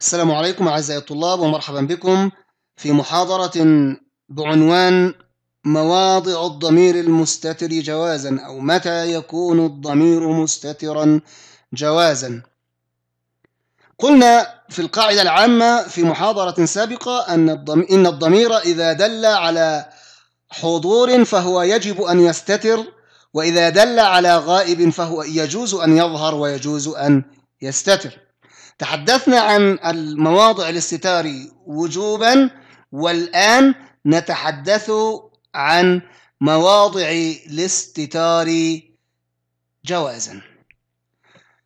السلام عليكم أعزائي الطلاب ومرحبا بكم في محاضرة بعنوان مواضع الضمير المستتر جوازا أو متى يكون الضمير مستترا جوازا قلنا في القاعدة العامة في محاضرة سابقة أن الضمير, إن الضمير إذا دل على حضور فهو يجب أن يستتر وإذا دل على غائب فهو يجوز أن يظهر ويجوز أن يستتر تحدثنا عن المواضع الاستتار وجوبا والآن نتحدث عن مواضع الاستتار جوازا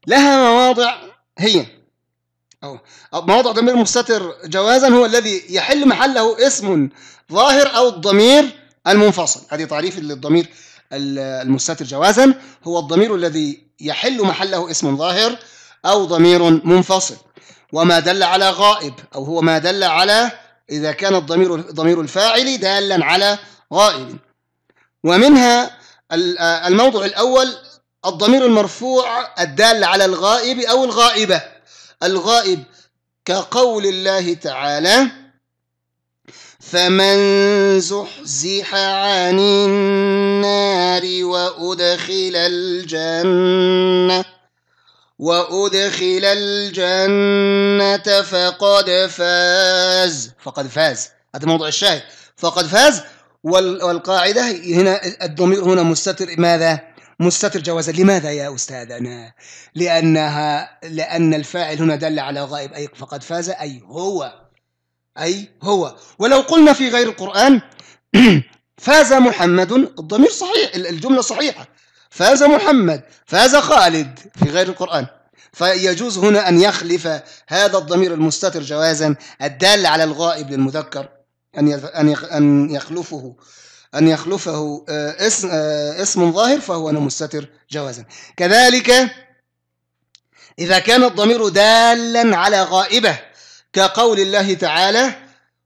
لها مواضع هي أو مواضع ضمير مستتر جوازا هو الذي يحل محله اسم ظاهر أو الضمير المنفصل هذه تعريف للضمير المستتر جوازا هو الضمير الذي يحل محله اسم ظاهر أو ضمير منفصل وما دل على غائب أو هو ما دل على إذا كان الضمير ضمير الفاعل دالا على غائب ومنها آه، الموضع الأول الضمير المرفوع الدال على الغائب أو الغائبة الغائب كقول الله تعالى فمن زحزح عن النار وأدخل الجنة وأدخل الجنة فقد فاز فقد فاز هذا موضوع الشاهد فقد فاز والقاعدة هنا الضمير هنا مستتر ماذا؟ مستتر جوازا لماذا يا أستاذنا؟ لأنها لأن الفاعل هنا دل على غائب أي فقد فاز أي هو أي هو ولو قلنا في غير القرآن فاز محمد الضمير صحيح الجملة صحيحة فاز محمد فاز خالد في غير القرآن فيجوز هنا أن يخلف هذا الضمير المستتر جوازا الدال على الغائب للمذكر أن أن يخلفه أن يخلفه آه، اسم آه، اسم ظاهر فهو أنا مستتر جوازا كذلك إذا كان الضمير دالا على غائبة كقول الله تعالى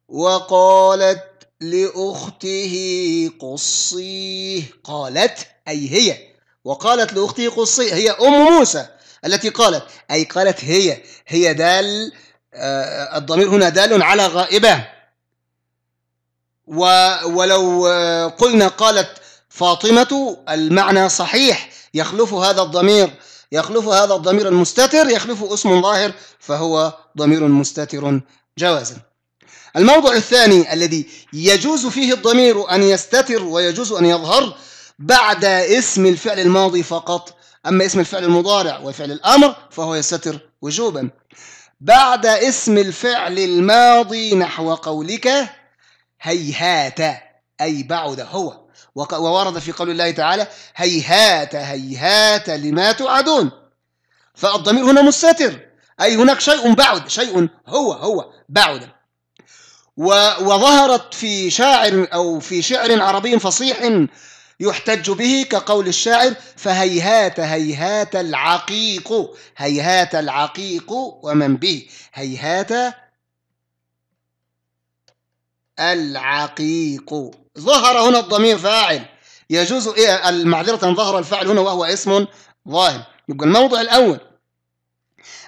وقالت لأخته قصيه قالت أي هي وقالت لأخته قصي هي أم موسى التي قالت أي قالت هي هي دال آه، الضمير هنا دال على غائبة ولو آه، قلنا قالت فاطمة المعنى صحيح يخلف هذا الضمير يخلف هذا الضمير المستتر يخلف اسم ظاهر فهو ضمير مستتر جوازا الموضع الثاني الذي يجوز فيه الضمير أن يستتر ويجوز أن يظهر بعد اسم الفعل الماضي فقط أما اسم الفعل المضارع وفعل الأمر فهو يستتر وجوبا بعد اسم الفعل الماضي نحو قولك هيهات أي بعد هو وورد في قول الله تعالى هيهات هيهات لما توعدون فالضمير هنا مستتر أي هناك شيء بعد شيء هو هو بعد وظهرت في شاعر أو في شعر عربي فصيح يحتج به كقول الشاعر فهيهات هيهات العقيق هيهات العقيق ومن به هيهات العقيق ظهر هنا الضمير فاعل يجوز إيه أن ظهر الفعل هنا وهو اسم ظاهر يبقى الموضع الأول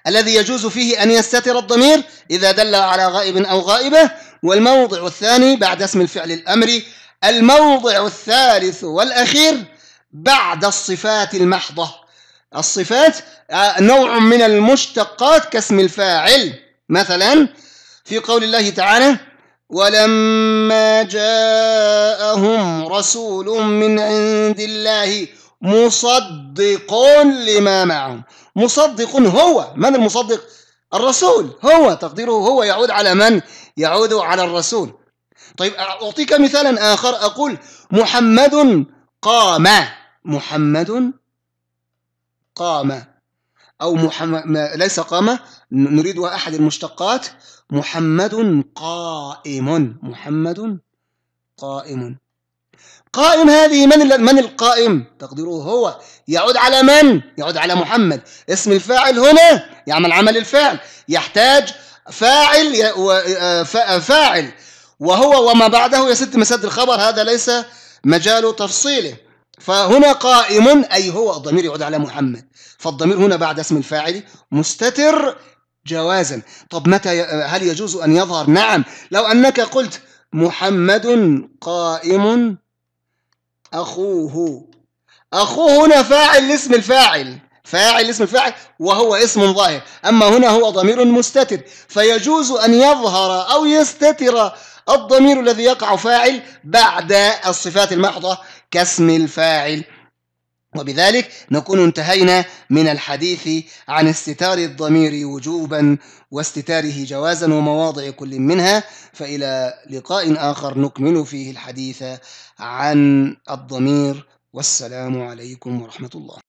الذي يجوز فيه أن يستتر الضمير إذا دل على غائب أو غائبة والموضع الثاني بعد اسم الفعل الأمري الموضع الثالث والأخير بعد الصفات المحضة الصفات آه، نوع من المشتقات كاسم الفاعل مثلا في قول الله تعالى ولما جاءهم رسول من عند الله مصدق لما معهم مصدق هو من المصدق الرسول هو تقديره هو يعود على من يعود على الرسول طيب أعطيك مثالا آخر أقول محمد قام محمد قام أو محمد ليس قام نريدها أحد المشتقات محمد قائم محمد قائم قائم هذه من من القائم تقديره هو يعود على من يعود على محمد اسم الفاعل هنا يعمل عمل الفعل يحتاج فاعل فاعل وهو وما بعده يا ست مسد الخبر هذا ليس مجال تفصيله فهنا قائم أي هو الضمير يعود على محمد فالضمير هنا بعد اسم الفاعل مستتر جوازا طب متى هل يجوز أن يظهر نعم لو أنك قلت محمد قائم أخوه أخوه هنا فاعل لاسم الفاعل فاعل اسم الفاعل وهو اسم ظاهر أما هنا هو ضمير مستتر فيجوز أن يظهر أو يستتر الضمير الذي يقع فاعل بعد الصفات المحضة كاسم الفاعل وبذلك نكون انتهينا من الحديث عن استتار الضمير وجوبا واستتاره جوازا ومواضع كل منها فإلى لقاء آخر نكمل فيه الحديث عن الضمير والسلام عليكم ورحمة الله